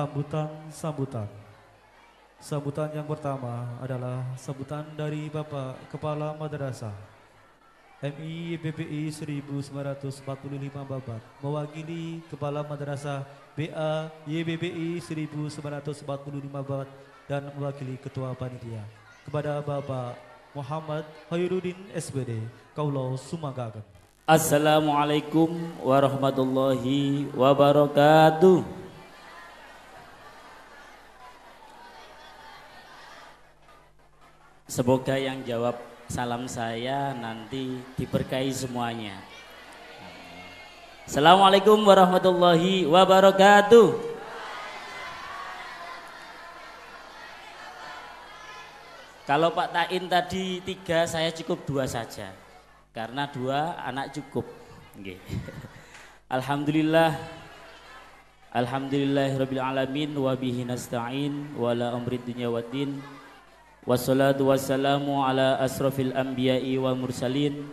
sambutan-sambutan. Sambutan yang pertama adalah sambutan dari Bapak Kepala Madrasah MI BPI 1945 Babat mewakili Kepala Madrasah BA YBBI 1945 Babat dan mewakili Ketua Panitia kepada Bapak Muhammad Hayrudin SBD Kaulau Sumagagat. Assalamualaikum warahmatullahi wabarakatuh. Semoga yang jawab salam saya nanti diberkahi semuanya. Assalamualaikum warahmatullahi wabarakatuh. Kalau Pak Tain tadi tiga, saya cukup dua saja. Karena dua anak cukup. Okay. Alhamdulillah. Alhamdulillahirabbil alamin wa nasta'in wala amrid dunya waddin. Wassalatu wassalamu ala asrafil anbiya'i wal mursalin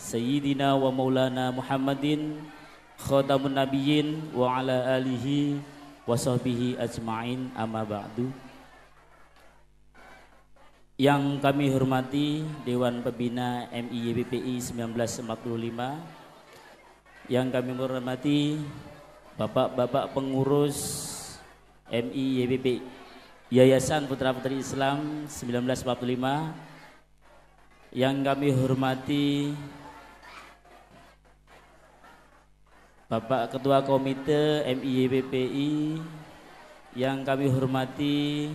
Sayyidina wa maulana Muhammadin Khatamun nabiyyin wa ala alihi wa sahbihi ajma'in amma ba'du Yang kami hormati Dewan Pembina MIYBPI 1945 Yang kami hormati Bapak-bapak pengurus MIYBPI Yayasan Putra Putri Islam 1945 yang kami hormati Bapak Ketua Komite MIYPPI yang kami hormati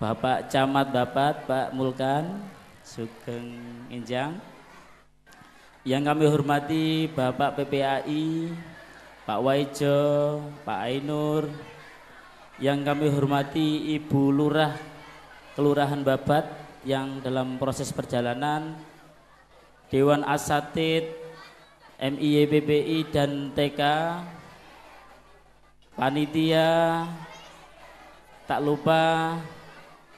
Bapak Camat Bapak Pak Mulkan Sugeng Injang yang kami hormati Bapak PPAI Pak Waijo, Pak Ainur, yang kami hormati Ibu Lurah Kelurahan Babat yang dalam proses perjalanan Dewan Asatid MIYBPI dan TK panitia tak lupa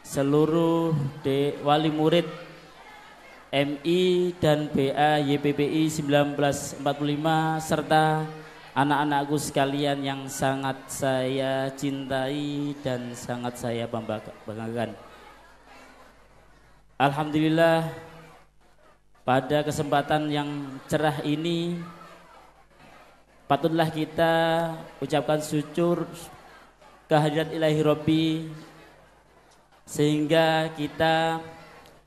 seluruh de, wali murid MI dan BA YPPI 1945 serta anak-anakku sekalian yang sangat saya cintai dan sangat saya banggakan. Alhamdulillah pada kesempatan yang cerah ini patutlah kita ucapkan syukur kehadirat ilahi Rabbi sehingga kita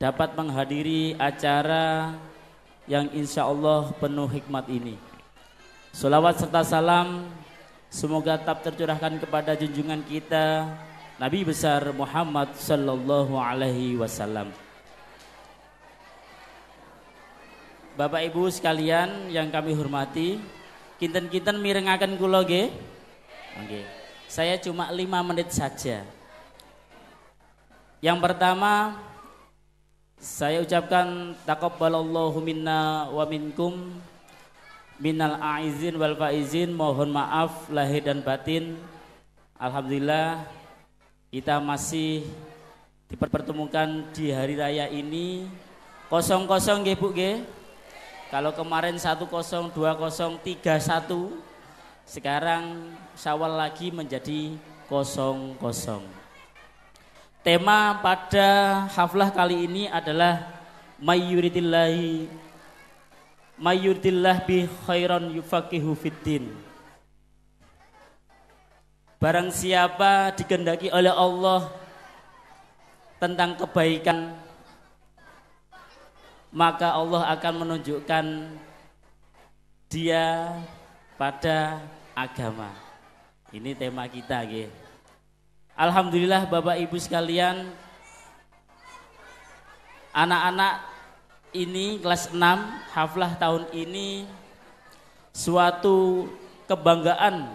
dapat menghadiri acara yang insya Allah penuh hikmat ini. Salawat serta salam semoga tetap tercurahkan kepada junjungan kita Nabi besar Muhammad sallallahu alaihi wasallam. Bapak Ibu sekalian yang kami hormati, kinten-kinten mirengaken kula nggih. Nggih. Saya cuma lima menit saja. Yang pertama, saya ucapkan takabbalallahu minna wa minkum minal aizin wal faizin mohon maaf lahir dan batin Alhamdulillah kita masih dipertemukan di hari raya ini kosong kosong ya bu G. kalau kemarin satu kosong dua kosong tiga satu sekarang sawal lagi menjadi kosong kosong tema pada haflah kali ini adalah mayuritillahi mayyudillah bi khairan yufaqihu fiddin Barang siapa dikendaki oleh Allah tentang kebaikan maka Allah akan menunjukkan dia pada agama. Ini tema kita ya. Alhamdulillah Bapak Ibu sekalian anak-anak ini kelas 6 haflah tahun ini suatu kebanggaan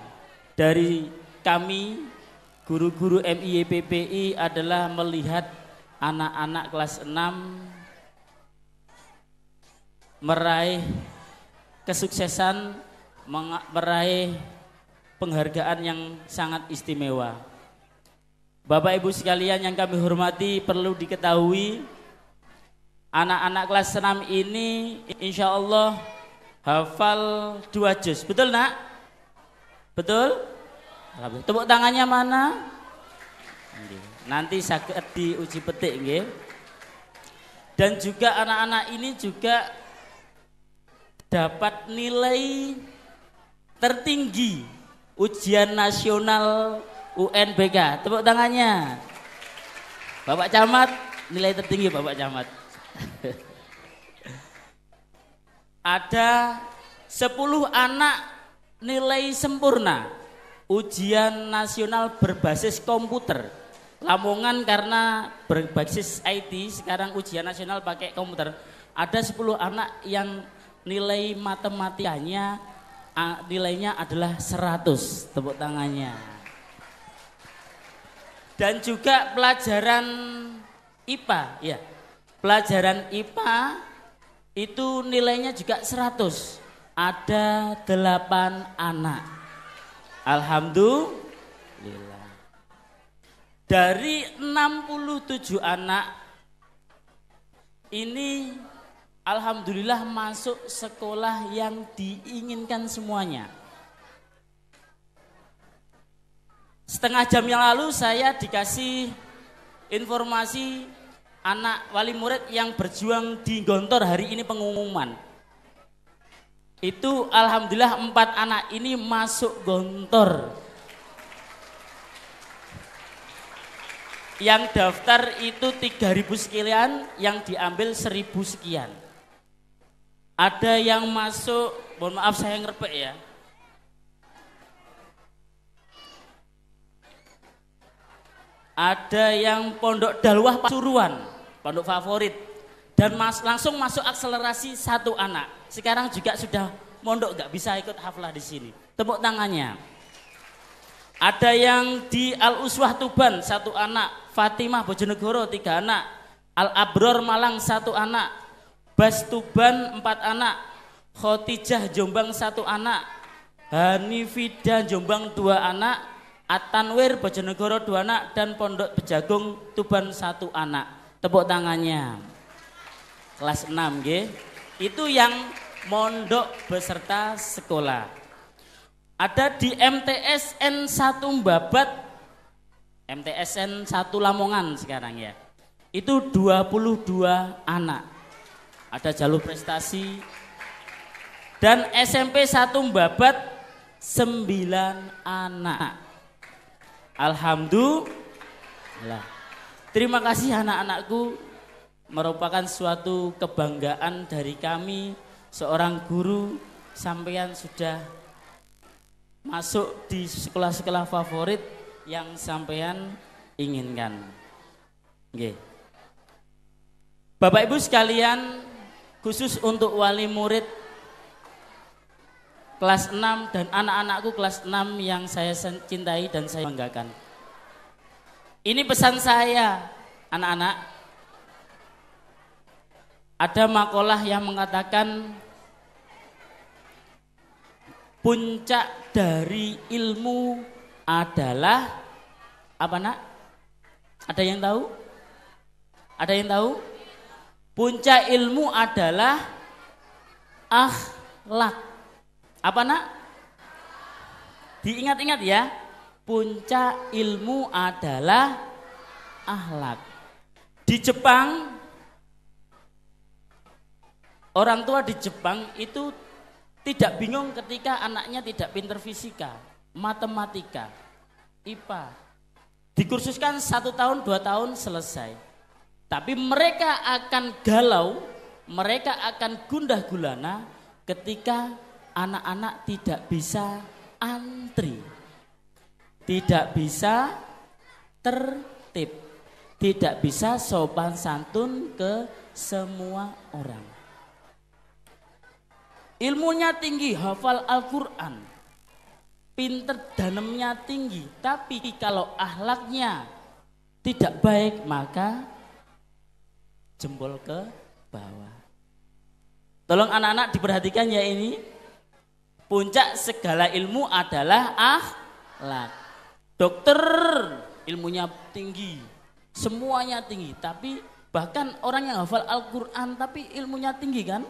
dari kami guru-guru MIEPPI adalah melihat anak-anak kelas 6 meraih kesuksesan meraih penghargaan yang sangat istimewa. Bapak Ibu sekalian yang kami hormati perlu diketahui anak-anak kelas 6 ini insya Allah hafal dua juz. Betul nak? Betul? Tepuk tangannya mana? Nanti sakit di uji petik nggih. Dan juga anak-anak ini juga dapat nilai tertinggi ujian nasional UNBK. Tepuk tangannya. Bapak Camat, nilai tertinggi Bapak Camat. ada 10 anak nilai sempurna ujian nasional berbasis komputer. Lamongan karena berbasis IT sekarang ujian nasional pakai komputer. Ada 10 anak yang nilai matematikanya nilainya adalah 100 tepuk tangannya. Dan juga pelajaran IPA ya. Pelajaran IPA itu nilainya juga 100 ada delapan anak Alhamdulillah dari 67 anak ini Alhamdulillah masuk sekolah yang diinginkan semuanya setengah jam yang lalu saya dikasih informasi anak wali murid yang berjuang di Gontor hari ini pengumuman. Itu alhamdulillah empat anak ini masuk Gontor. Yang daftar itu 3000 sekian, yang diambil 1000 sekian. Ada yang masuk, mohon maaf saya ngerpek ya. Ada yang pondok dalwah Pasuruan pondok favorit dan mas, langsung masuk akselerasi satu anak. Sekarang juga sudah mondok nggak bisa ikut haflah di sini. Tepuk tangannya. Ada yang di Al Uswah Tuban satu anak, Fatimah Bojonegoro tiga anak, Al Abror Malang satu anak, Bas Tuban empat anak, Khotijah Jombang satu anak, Hanifida Jombang dua anak, Atanwir Bojonegoro dua anak dan Pondok Bejagung Tuban satu anak tepuk tangannya. Kelas 6 G. Itu yang mondok beserta sekolah. Ada di MTSN 1 Babat, MTSN 1 Lamongan sekarang ya. Itu 22 anak. Ada jalur prestasi dan SMP 1 Babat 9 anak. Alhamdulillah. Terima kasih anak-anakku merupakan suatu kebanggaan dari kami seorang guru sampean sudah masuk di sekolah-sekolah favorit yang sampean inginkan. Oke. Bapak Ibu sekalian, khusus untuk wali murid kelas 6 dan anak-anakku kelas 6 yang saya cintai dan saya banggakan. Ini pesan saya, anak-anak. Ada makalah yang mengatakan puncak dari ilmu adalah apa nak? Ada yang tahu? Ada yang tahu? Puncak ilmu adalah akhlak. Apa nak? Diingat-ingat ya puncak ilmu adalah ahlak. Di Jepang orang tua di Jepang itu tidak bingung ketika anaknya tidak pinter fisika, matematika, IPA. Dikursuskan satu tahun, dua tahun selesai. Tapi mereka akan galau, mereka akan gundah gulana ketika anak-anak tidak bisa antri tidak bisa tertib, tidak bisa sopan santun ke semua orang. Ilmunya tinggi, hafal Al-Quran, pinter danemnya tinggi, tapi kalau ahlaknya tidak baik maka jempol ke bawah. Tolong anak-anak diperhatikan ya ini. Puncak segala ilmu adalah akhlak dokter ilmunya tinggi, semuanya tinggi, tapi bahkan orang yang hafal Al-Quran tapi ilmunya tinggi kan,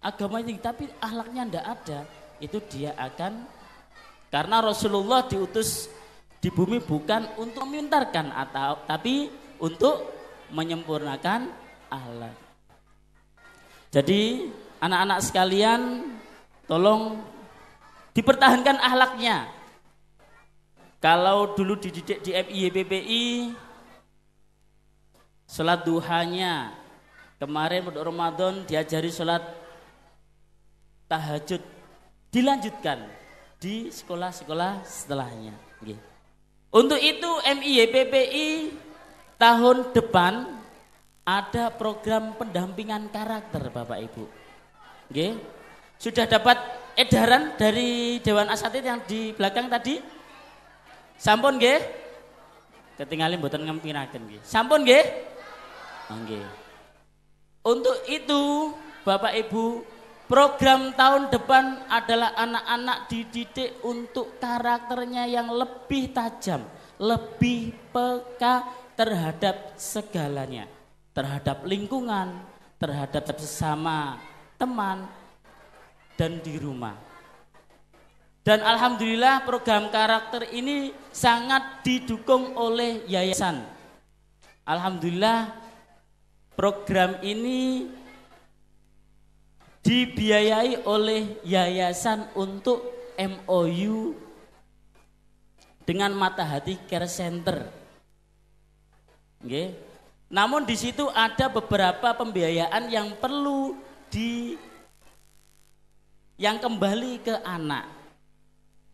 agamanya tinggi tapi ahlaknya ndak ada, itu dia akan karena Rasulullah diutus di bumi bukan untuk memintarkan atau tapi untuk menyempurnakan ahlak. Jadi anak-anak sekalian tolong dipertahankan ahlaknya kalau dulu dididik di FIBPI sholat duhanya kemarin pada Ramadan diajari sholat tahajud dilanjutkan di sekolah-sekolah setelahnya. Untuk itu MIYPPI tahun depan ada program pendampingan karakter Bapak Ibu. Oke. Sudah dapat edaran dari Dewan Asatid yang di belakang tadi? Sampun nggih? Ketingali mboten ngempiraken nggih. Sampun nggih? Nggih. Untuk itu, Bapak Ibu, program tahun depan adalah anak-anak dididik untuk karakternya yang lebih tajam, lebih peka terhadap segalanya, terhadap lingkungan, terhadap sesama teman dan di rumah dan alhamdulillah program karakter ini sangat didukung oleh yayasan. Alhamdulillah program ini dibiayai oleh yayasan untuk MOU dengan Mata Hati Care Center. Okay. Namun di situ ada beberapa pembiayaan yang perlu di yang kembali ke anak.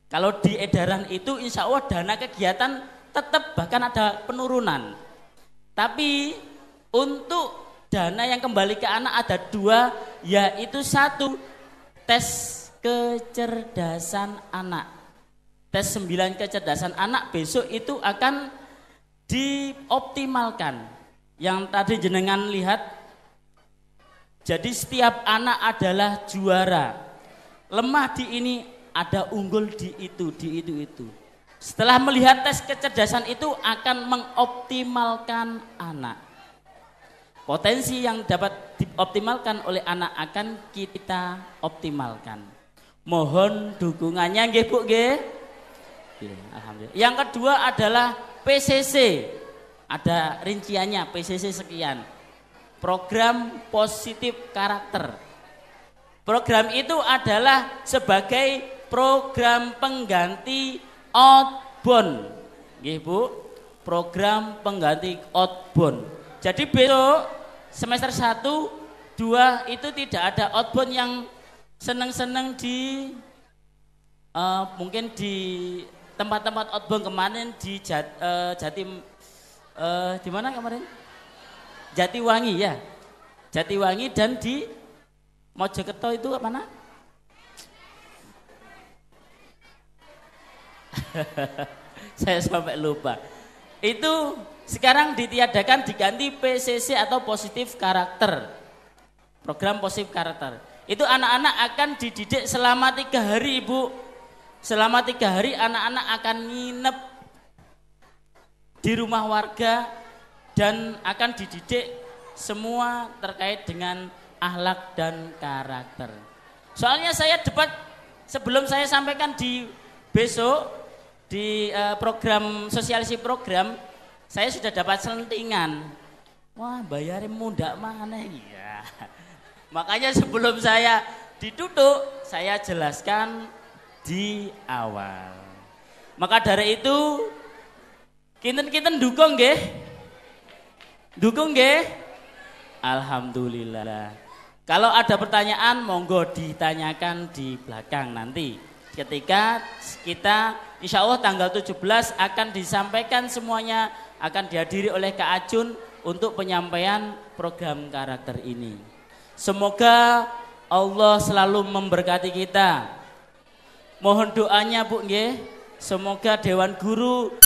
Kalau di edaran itu insya Allah dana kegiatan tetap bahkan ada penurunan. Tapi untuk dana yang kembali ke anak ada dua yaitu satu tes kecerdasan anak. Tes sembilan kecerdasan anak besok itu akan dioptimalkan. Yang tadi jenengan lihat jadi setiap anak adalah juara. Lemah di ini ada unggul di itu, di itu, itu. Setelah melihat tes kecerdasan itu akan mengoptimalkan anak. Potensi yang dapat dioptimalkan oleh anak akan kita optimalkan. Mohon dukungannya nggih Bu nggih. Iya, yang kedua adalah PCC. Ada rinciannya PCC sekian. Program positif karakter. Program itu adalah sebagai program pengganti outbound nggih Bu program pengganti outbound jadi besok semester 1 2 itu tidak ada outbound yang seneng-seneng di uh, mungkin di tempat-tempat outbound kemarin di Jat, uh, eh, Jatim uh, eh, di mana kemarin Jatiwangi ya Jatiwangi dan di Mojokerto itu mana Saya sampai lupa. Itu sekarang ditiadakan diganti PCC atau positif karakter. Program positif karakter. Itu anak-anak akan dididik selama tiga hari ibu. Selama tiga hari anak-anak akan nginep di rumah warga dan akan dididik semua terkait dengan ahlak dan karakter. Soalnya saya debat sebelum saya sampaikan di besok di uh, program sosialisasi program saya sudah dapat selentingan wah bayarin muda mana ya makanya sebelum saya ditutup saya jelaskan di awal maka dari itu kinten-kinten dukung nggih dukung nggih alhamdulillah kalau ada pertanyaan monggo ditanyakan di belakang nanti ketika kita insya Allah tanggal 17 akan disampaikan semuanya akan dihadiri oleh Kak Ajun untuk penyampaian program karakter ini. Semoga Allah selalu memberkati kita. Mohon doanya Bu Nge, semoga Dewan Guru